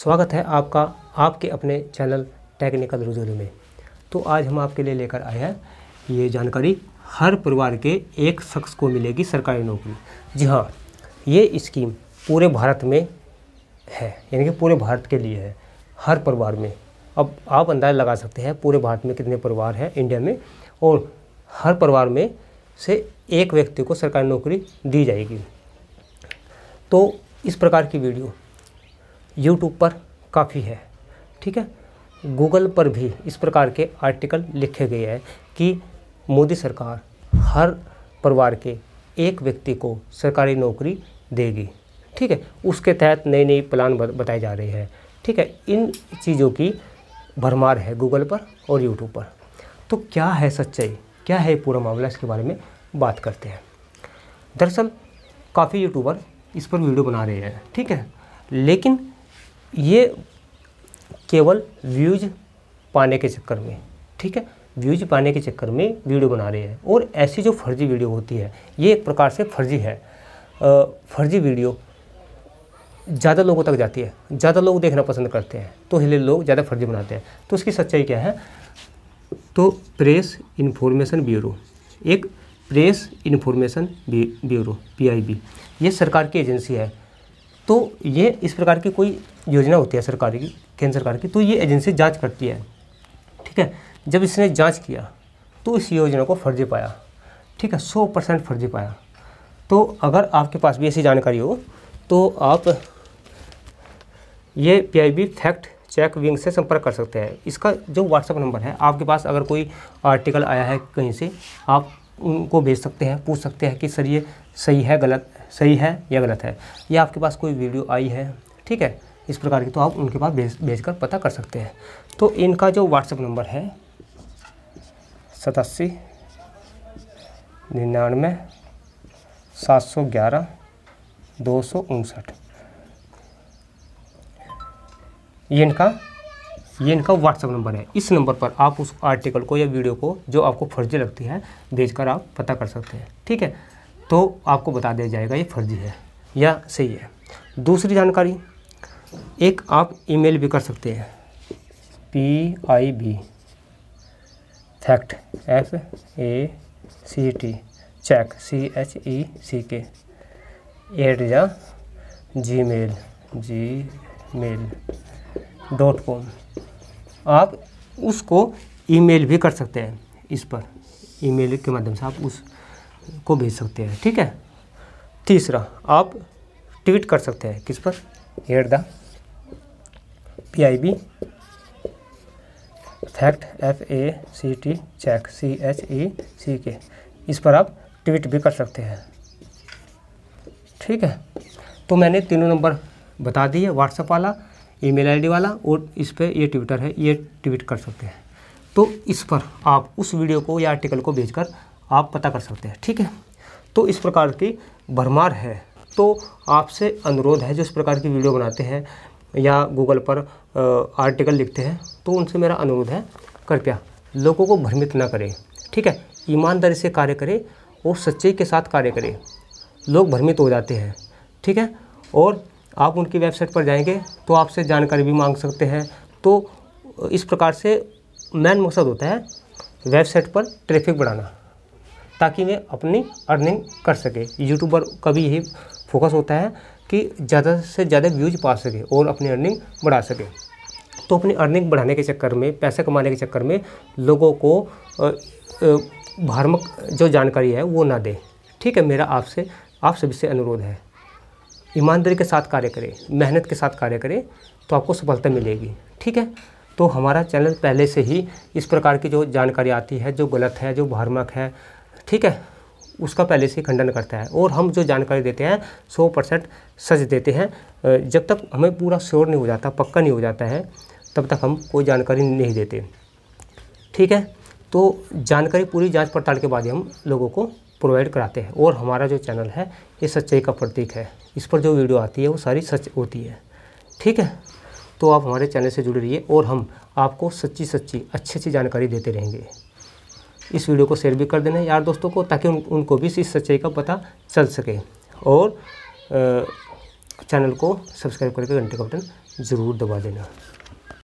स्वागत है आपका आपके अपने चैनल टेक्निकल रुझानों में तो आज हम आपके लिए लेकर आए हैं ये जानकारी हर परिवार के एक शख्स को मिलेगी सरकारी नौकरी जी हाँ ये स्कीम पूरे भारत में है यानी कि पूरे भारत के लिए है हर परिवार में अब आप अंदाज़ लगा सकते हैं पूरे भारत में कितने परिवार हैं इंडिया में और हर परिवार में से एक व्यक्ति को सरकारी नौकरी दी जाएगी तो इस प्रकार की वीडियो यूट्यूब पर काफ़ी है ठीक है गूगल पर भी इस प्रकार के आर्टिकल लिखे गए हैं कि मोदी सरकार हर परिवार के एक व्यक्ति को सरकारी नौकरी देगी ठीक है उसके तहत नई नई प्लान बताए जा रहे हैं ठीक है इन चीज़ों की भरमार है गूगल पर और यूट्यूब पर तो क्या है सच्चाई क्या है पूरा मामला इसके बारे में बात करते हैं दरअसल काफ़ी यूट्यूबर इस पर वीडियो बना रहे हैं ठीक है लेकिन ये केवल व्यूज पाने के चक्कर में ठीक है व्यूज पाने के चक्कर में वीडियो बना रहे हैं और ऐसी जो फर्जी वीडियो होती है ये एक प्रकार से फर्जी है आ, फर्जी वीडियो ज़्यादा लोगों तक जाती है ज़्यादा लोग देखना पसंद करते हैं तो इसलिए लोग ज़्यादा फर्जी बनाते हैं तो उसकी सच्चाई क्या है तो प्रेस इन्फॉर्मेशन ब्यूरो एक प्रेस इन्फॉर्मेशन ब्यूरो बी ये सरकार की एजेंसी है तो ये इस प्रकार की कोई योजना होती है सरकारी की केंद्र सरकार की तो ये एजेंसी जांच करती है ठीक है जब इसने जांच किया तो इस योजना को फर्जी पाया ठीक है सौ परसेंट फर्जी पाया तो अगर आपके पास भी ऐसी जानकारी हो तो आप ये पीआईबी फैक्ट चेक विंग से संपर्क कर सकते हैं इसका जो व्हाट्सएप नंबर है आपके पास अगर कोई आर्टिकल आया है कहीं से आप उनको भेज सकते हैं पूछ सकते हैं कि सर ये सही है गलत सही है या गलत है या आपके पास कोई वीडियो आई है ठीक है इस प्रकार की तो आप उनके पास भेज भेज कर पता कर सकते हैं तो इनका जो व्हाट्सएप नंबर है सतासी निन्यानवे सात सौ ग्यारह दो सौ उनसठ ये इनका ये इनका व्हाट्सअप नंबर है इस नंबर पर आप उस आर्टिकल को या वीडियो को जो आपको फर्जी लगती है भेजकर आप पता कर सकते हैं ठीक है तो आपको बता दिया जाएगा ये फर्जी है या सही है दूसरी जानकारी एक आप ईमेल भी कर सकते हैं P I B fact F A C T check C H E C K at या gmail gmail dot com आप उसको ईमेल भी कर सकते हैं इस पर ईमेल के माध्यम से आप उस को भेज सकते हैं ठीक है तीसरा आप ट्वीट कर सकते हैं किस पर at the P I B fact F A C T check C H E C K इस पर आप ट्वीट भी कर सकते हैं ठीक है तो मैंने तीनों नंबर बता दिए व्हाट्सएप वाला ईमेल आईडी वाला और इस पर ये ट्विटर है ये ट्वीट कर सकते हैं तो इस पर आप उस वीडियो को या आर्टिकल को भेजकर आप पता कर सकते हैं ठीक है तो इस प्रकार की भरमार है तो आपसे अनुरोध है जो इस प्रकार की वीडियो बनाते हैं या गूगल पर आ, आर्टिकल लिखते हैं तो उनसे मेरा अनुरोध है कृपया लोगों को भ्रमित ना करें ठीक है ईमानदारी से कार्य करें और सच्चाई के साथ कार्य करें लोग भ्रमित हो जाते हैं ठीक है और आप उनकी वेबसाइट पर जाएंगे तो आपसे जानकारी भी मांग सकते हैं तो इस प्रकार से मेन मकसद होता है वेबसाइट पर ट्रैफिक बढ़ाना ताकि वे अपनी अर्निंग कर सके यूट्यूबर का भी यही फोकस होता है कि ज़्यादा से ज़्यादा व्यूज पा सके और अपनी अर्निंग बढ़ा सके तो अपनी अर्निंग बढ़ाने के चक्कर में पैसे कमाने के चक्कर में लोगों को भार्मिक जो जानकारी है वो ना दें ठीक है मेरा आपसे आप सभी से अनुरोध है ईमानदारी के साथ कार्य करें मेहनत के साथ कार्य करें तो आपको सफलता मिलेगी ठीक है तो हमारा चैनल पहले से ही इस प्रकार की जो जानकारी आती है जो गलत है जो भ्रामक है ठीक है उसका पहले से खंडन करता है और हम जो जानकारी देते हैं 100 परसेंट सच देते हैं जब तक हमें पूरा श्योर नहीं हो जाता पक्का नहीं हो जाता है तब तक हम कोई जानकारी नहीं देते ठीक है तो जानकारी पूरी जांच पड़ताल के बाद ही हम लोगों को प्रोवाइड कराते हैं और हमारा जो चैनल है ये सच्चाई का प्रतीक है इस पर जो वीडियो आती है वो सारी सच होती है ठीक है तो आप हमारे चैनल से जुड़े रहिए और हम आपको सच्ची सच्ची अच्छी अच्छी जानकारी देते रहेंगे इस वीडियो को शेयर भी कर देना यार दोस्तों को ताकि उन, उनको भी इस सच्चाई का पता चल सके और आ, चैनल को सब्सक्राइब करके घंटे का बटन ज़रूर दबा देना